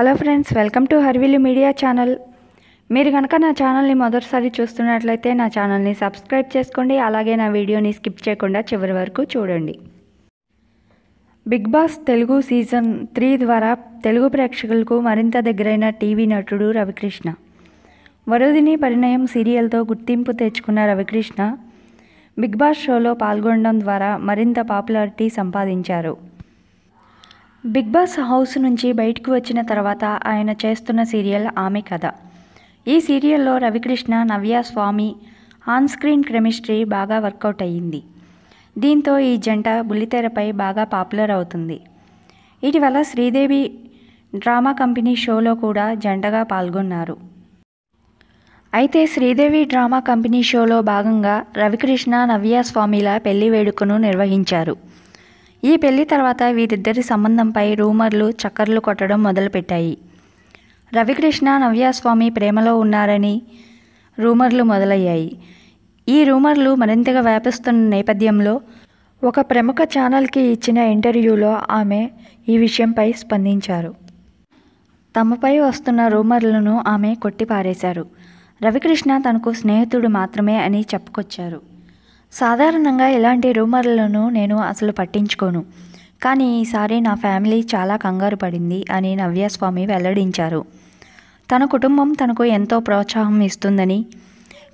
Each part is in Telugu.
హలో ఫ్రెండ్స్ వెల్కమ్ టు హర్విల్ మీడియా ఛానల్ మీరు కనుక నా ఛానల్ని మొదటిసారి చూస్తున్నట్లయితే నా ఛానల్ని సబ్స్క్రైబ్ చేసుకోండి అలాగే నా వీడియోని స్కిప్ చేయకుండా చివరి వరకు చూడండి Bigg Boss Telugu season three ద్వారా తెలుగు ప్రేక్షకులకు మరింత దగ్గరైన టీవీ నటుడు రవికృష్ణ వరుదిని పరిణయం సీరియల్తో గుర్తింపు తెచ్చుకున్న రవికృష్ణ బిగ్ బాస్ షోలో పాల్గొనడం ద్వారా మరింత పాపులారిటీ సంపాదించారు బిగ్ బాస్ హౌస్ నుంచి బయటకు వచ్చిన తర్వాత ఆయన చేస్తున్న సీరియల్ ఆమె కథ ఈ సీరియల్లో Ravikrishna Navya Swami on screen chemistry బాగా వర్కౌట్ అయ్యింది దీంతో ఈ జంట బుల్లితెరపై బాగా పాపులర్ అవుతుంది ఇటీవల శ్రీదేవి డ్రామా కంపెనీ షోలో కూడా జంటగా పాల్గొన్నారు అయితే శ్రీదేవి డ్రామా కంపెనీ షోలో భాగంగా రవికృష్ణ నవ్య స్వామిల పెళ్లి వేడుకను నిర్వహించారు ఈ పెళ్లి తర్వాత వీరిద్దరి సంబంధంపై రూమర్లు చక్కర్లు కొట్టడం మొదలుపెట్టాయి రవికృష్ణ నవ్యాస్వామి ప్రేమలో ఉన్నారని రూమర్లు మొదలయ్యాయి ఈ రూమర్లు మరింతగా వ్యాపిస్తున్న నేపథ్యంలో ఒక ప్రముఖ ఛానల్కి ఇచ్చిన ఇంటర్వ్యూలో ఆమె ఈ విషయంపై స్పందించారు తమపై వస్తున్న రూమర్లను ఆమె కొట్టిపారేశారు రవికృష్ణ తనకు స్నేహితుడు మాత్రమే అని చెప్పుకొచ్చారు సాధారణంగా ఇలాంటి రూమర్లను నేను అసలు పట్టించుకోను కానీ ఈసారి నా ఫ్యామిలీ చాలా కంగారు పడింది అని నవ్యస్వామి వెల్లడించారు తన కుటుంబం తనకు ఎంతో ప్రోత్సాహం ఇస్తుందని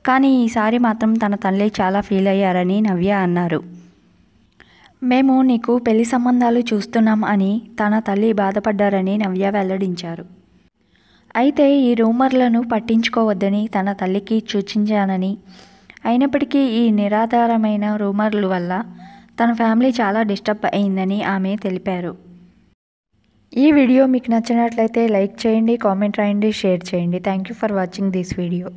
కానీ ఈసారి మాత్రం తన తల్లి చాలా ఫీల్ అయ్యారని నవ్య అన్నారు మేము నీకు పెళ్లి సంబంధాలు చూస్తున్నాం అని తన తల్లి బాధపడ్డారని నవ్య వెల్లడించారు అయితే ఈ రూమర్లను పట్టించుకోవద్దని తన తల్లికి సూచించానని అయినప్పటికీ ఈ నిరాధారమైన రూమర్ల వల్ల తన ఫ్యామిలీ చాలా డిస్టర్బ్ అయిందని ఆమె తెలిపారు ఈ వీడియో మీకు నచ్చినట్లయితే లైక్ చేయండి కామెంట్ రాయండి షేర్ చేయండి thank you for watching this video